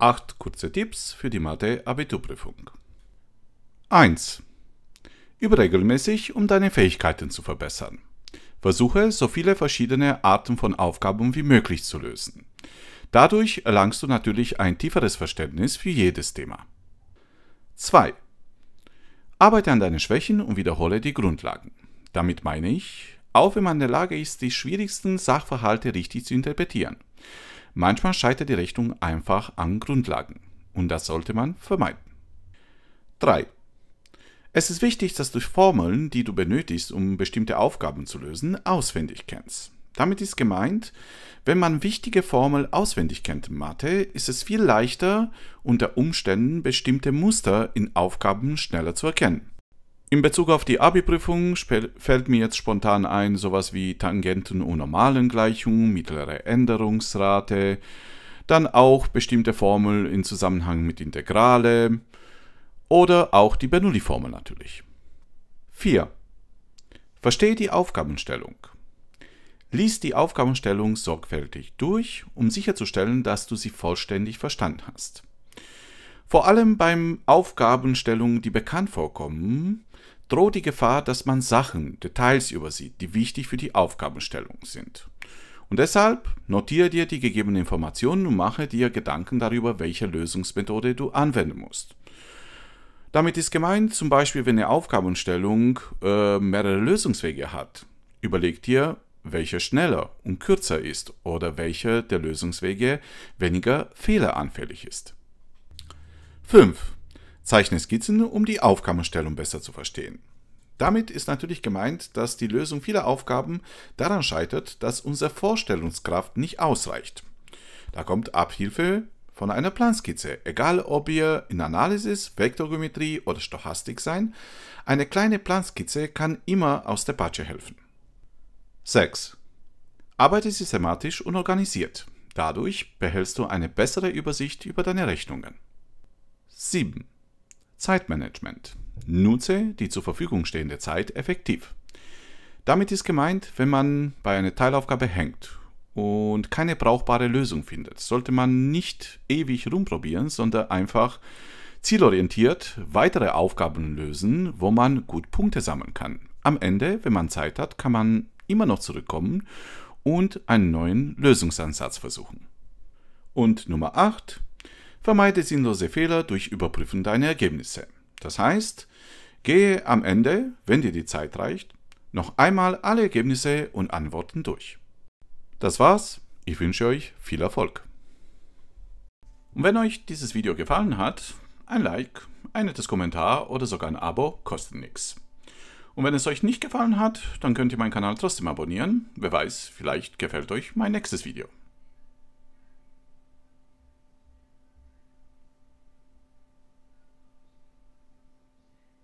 Acht kurze Tipps für die Mathe-Abiturprüfung. 1. Übe regelmäßig, um deine Fähigkeiten zu verbessern. Versuche, so viele verschiedene Arten von Aufgaben wie möglich zu lösen. Dadurch erlangst du natürlich ein tieferes Verständnis für jedes Thema. 2. Arbeite an deinen Schwächen und wiederhole die Grundlagen. Damit meine ich, auch wenn man in der Lage ist, die schwierigsten Sachverhalte richtig zu interpretieren. Manchmal scheitert die Rechnung einfach an Grundlagen und das sollte man vermeiden. 3. Es ist wichtig, dass du Formeln, die du benötigst, um bestimmte Aufgaben zu lösen, auswendig kennst. Damit ist gemeint, wenn man wichtige Formeln auswendig kennt in Mathe, ist es viel leichter, unter Umständen bestimmte Muster in Aufgaben schneller zu erkennen. In Bezug auf die Abi-Prüfung fällt mir jetzt spontan ein sowas wie Tangenten- und Normalengleichung, mittlere Änderungsrate, dann auch bestimmte Formeln in Zusammenhang mit Integrale oder auch die Bernoulli-Formel natürlich. 4. Verstehe die Aufgabenstellung. Lies die Aufgabenstellung sorgfältig durch, um sicherzustellen, dass du sie vollständig verstanden hast. Vor allem beim Aufgabenstellungen, die bekannt vorkommen, droht die Gefahr, dass man Sachen, Details übersieht, die wichtig für die Aufgabenstellung sind. Und deshalb notiere dir die gegebenen Informationen und mache dir Gedanken darüber, welche Lösungsmethode du anwenden musst. Damit ist gemeint, zum Beispiel, wenn eine Aufgabenstellung äh, mehrere Lösungswege hat. Überleg dir, welcher schneller und kürzer ist oder welcher der Lösungswege weniger fehleranfällig ist. 5. Zeichne Skizzen, um die Aufgabenstellung besser zu verstehen. Damit ist natürlich gemeint, dass die Lösung vieler Aufgaben daran scheitert, dass unsere Vorstellungskraft nicht ausreicht. Da kommt Abhilfe von einer Planskizze, egal ob ihr in Analysis, Vektorgeometrie oder Stochastik seid, eine kleine Planskizze kann immer aus der Patsche helfen. 6. Arbeite systematisch und organisiert. Dadurch behältst du eine bessere Übersicht über deine Rechnungen. 7. Zeitmanagement. Nutze die zur Verfügung stehende Zeit effektiv. Damit ist gemeint, wenn man bei einer Teilaufgabe hängt und keine brauchbare Lösung findet, sollte man nicht ewig rumprobieren, sondern einfach zielorientiert weitere Aufgaben lösen, wo man gut Punkte sammeln kann. Am Ende, wenn man Zeit hat, kann man immer noch zurückkommen und einen neuen Lösungsansatz versuchen. Und Nummer 8, Vermeide sinnlose Fehler durch Überprüfen deiner Ergebnisse. Das heißt, gehe am Ende, wenn dir die Zeit reicht, noch einmal alle Ergebnisse und Antworten durch. Das war's, ich wünsche euch viel Erfolg. Und wenn euch dieses Video gefallen hat, ein Like, ein nettes Kommentar oder sogar ein Abo kosten nichts. Und wenn es euch nicht gefallen hat, dann könnt ihr meinen Kanal trotzdem abonnieren. Wer weiß, vielleicht gefällt euch mein nächstes Video.